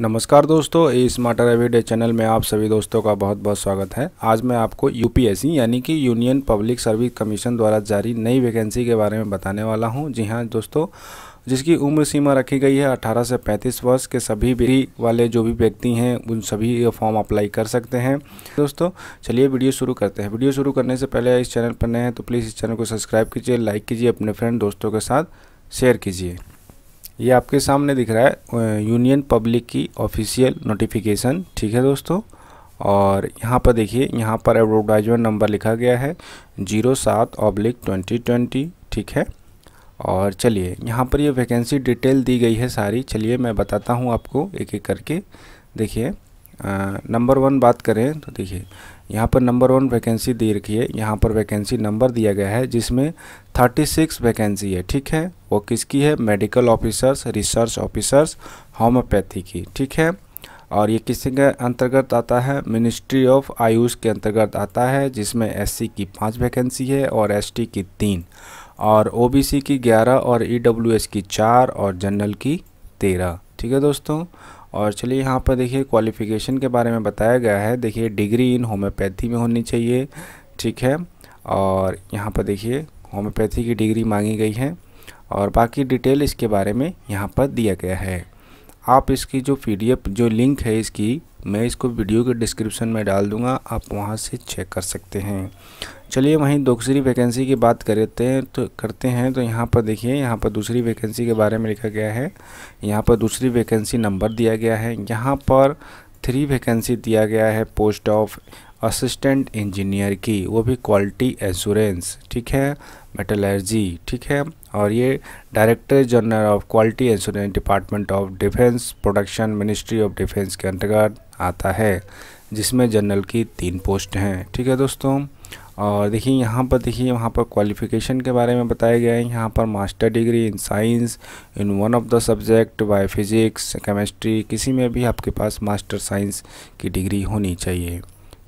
नमस्कार दोस्तों इस माटर एवरीडे चैनल में आप सभी दोस्तों का बहुत बहुत स्वागत है आज मैं आपको यूपीएससी यानी कि यूनियन पब्लिक सर्विस कमीशन द्वारा जारी नई वैकेंसी के बारे में बताने वाला हूं जी हां दोस्तों जिसकी उम्र सीमा रखी गई है 18 से 35 वर्ष के सभी बिरी वाले जो भी व्यक्ति हैं उन सभी फॉर्म अप्लाई कर सकते हैं दोस्तों चलिए वीडियो शुरू करते हैं वीडियो शुरू करने से पहले इस चैनल पर नए हैं तो प्लीज़ इस चैनल को सब्सक्राइब कीजिए लाइक कीजिए अपने फ्रेंड दोस्तों के साथ शेयर कीजिए ये आपके सामने दिख रहा है यूनियन पब्लिक की ऑफिशियल नोटिफिकेशन ठीक है दोस्तों और यहाँ पर देखिए यहाँ पर एडवर्टाइजमेंट नंबर लिखा गया है जीरो सात ऑब्लिक ट्वेंटी ट्वेंटी ठीक है और चलिए यहाँ पर ये यह वैकेंसी डिटेल दी गई है सारी चलिए मैं बताता हूँ आपको एक एक करके देखिए नंबर वन बात करें तो देखिए यहाँ पर नंबर वन वैकेंसी दे रखी है यहाँ पर वैकेंसी नंबर दिया गया है जिसमें थर्टी सिक्स वैकेंसी है ठीक है वो किसकी है medical officers research officers homeopathy की ठीक है और ये किसी के अंतर्गत आता है मिनिस्ट्री ऑफ आयुष के अंतर्गत आता है जिसमें एस की पाँच वैकेंसी है और एस की तीन और ओ की ग्यारह और ई e की चार और जनरल की तेरह ठीक है दोस्तों और चलिए यहाँ पर देखिए क्वालिफ़िकेशन के बारे में बताया गया है देखिए डिग्री इन होम्योपैथी में होनी चाहिए ठीक है और यहाँ पर देखिए होम्योपैथी की डिग्री मांगी गई है और बाकी डिटेल इसके बारे में यहाँ पर दिया गया है आप इसकी जो पी जो लिंक है इसकी मैं इसको वीडियो के डिस्क्रिप्शन में डाल दूंगा आप वहां से चेक कर सकते हैं चलिए वहीं दूसरी वैकेंसी की बात करते हैं तो करते हैं तो यहाँ पर देखिए यहाँ पर दूसरी वैकेंसी के बारे में लिखा गया है यहाँ पर दूसरी वैकेंसी नंबर दिया गया है यहाँ पर थ्री वैकेंसी दिया गया है पोस्ट ऑफ असिस्टेंट इंजीनियर की वो भी क्वालिटी एश्योरेंस ठीक है मेटलर्जी ठीक है और ये director general of quality assurance department of defence production ministry of defence के अंतर्गत आता है जिसमें जनरल की तीन पोस्ट हैं ठीक है दोस्तों और देखिए यहाँ पर देखिए वहाँ पर क्वालिफ़िकेशन के बारे में बताया गया है यहाँ पर master degree in science in one of the subject by physics chemistry किसी में भी आपके पास मास्टर साइंस की डिग्री होनी चाहिए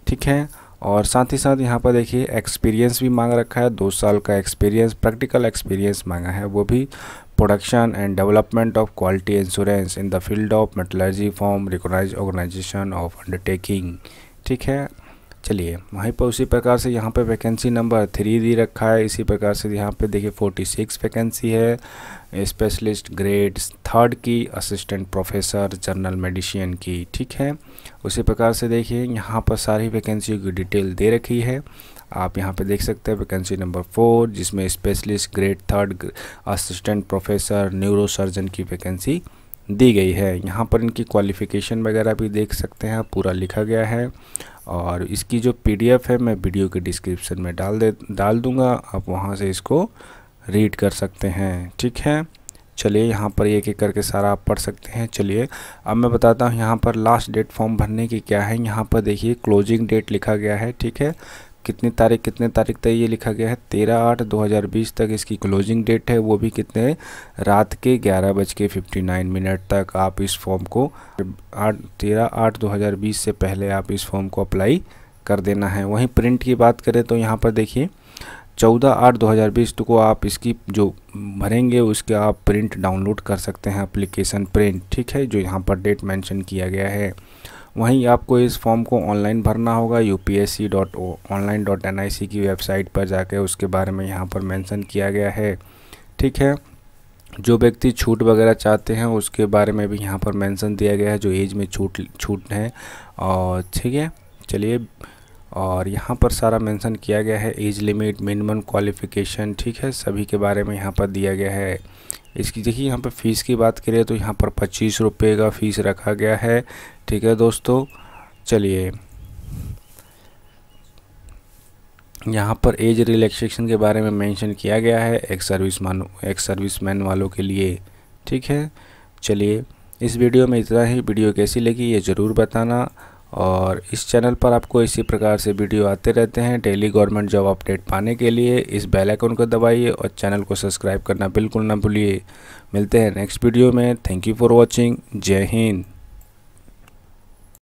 ठीक है और साथ ही साथ यहाँ पर देखिए एक्सपीरियंस भी मांग रखा है दो साल का एक्सपीरियंस प्रैक्टिकल एक्सपीरियंस मांगा है वो भी production and development of quality insurance in the field of metallurgy from recognise organisation of undertaking ठीक है चलिए वहीं पर उसी प्रकार से यहाँ पे वैकेंसी नंबर थ्री दी रखा है इसी प्रकार से यहाँ पे देखिए फोर्टी सिक्स वैकेंसी है स्पेशलिस्ट ग्रेड थर्ड की असिस्टेंट प्रोफेसर जनरल मेडिसिन की ठीक है उसी प्रकार से देखिए यहाँ पर सारी वैकेंसियों की डिटेल दे रखी है आप यहाँ पे देख सकते हैं वैकेंसी नंबर फोर जिसमें specialist grade third assistant professor neurosurgeon की वैकेंसी दी गई है यहाँ पर इनकी क्वालिफ़िकेशन वगैरह भी देख सकते हैं पूरा लिखा गया है और इसकी जो पीडीएफ है मैं वीडियो के डिस्क्रिप्शन में डाल दे डाल दूँगा आप वहाँ से इसको रीड कर सकते हैं ठीक है चलिए यहाँ पर एक एक करके सारा आप पढ़ सकते हैं चलिए अब मैं बताता हूँ यहाँ पर लास्ट डेट फॉर्म भरने की क्या है यहाँ पर देखिए क्लोजिंग डेट लिखा गया है ठीक है कितनी तारीख कितने तारीख तक ये लिखा गया है तेरह आठ दो हज़ार बीस तक इसकी क्लोजिंग डेट है वो भी कितने रात के ग्यारह बज के फिफ्टी नाइन मिनट तक आप इस फॉर्म को आठ तेरह आठ दो हज़ार बीस से पहले आप इस फॉर्म को अप्लाई कर देना है वहीं प्रिंट की बात करें तो यहाँ पर देखिए चौदह आठ दो हज़ार बीस को आप इसकी जो भरेंगे उसके आप प्रिंट डाउनलोड कर सकते हैं अप्लीकेशन प्रिंट ठीक है जो यहाँ पर डेट मैंशन किया गया है वहीं आपको इस फॉर्म को ऑनलाइन भरना होगा U P S C dot online dot N I C की वेबसाइट पर जाकर उसके बारे में यहाँ पर मैंसन किया गया है ठीक है जो व्यक्ति छूट वगैरह चाहते हैं उसके बारे में भी यहाँ पर मेंशन दिया गया है जो एज में छूट छूट है और ठीक है चलिए और यहाँ पर सारा मेंशन किया गया है एज लिमिट मिनिमम क्वालिफ़िकेशन ठीक है सभी के बारे में यहाँ पर दिया गया है इसकी देखिए यहाँ पर फ़ीस की बात करें तो यहाँ पर पच्चीस रुपये का फ़ीस रखा गया है ठीक है दोस्तों चलिए यहाँ पर एज रिलैक्सेशन के बारे में मेंशन किया गया है एक सर्विस मैन एक सर्विस मैन वालों के लिए ठीक है चलिए इस वीडियो में इतना ही वीडियो कैसी लगी ये ज़रूर बताना और इस चैनल पर आपको इसी प्रकार से वीडियो आते रहते हैं डेली गवर्नमेंट जॉब अपडेट पाने के लिए इस बेल आइकन को दबाइए और चैनल को सब्सक्राइब करना बिल्कुल ना भूलिए मिलते हैं नेक्स्ट वीडियो में थैंक यू फॉर वॉचिंग जय हिंद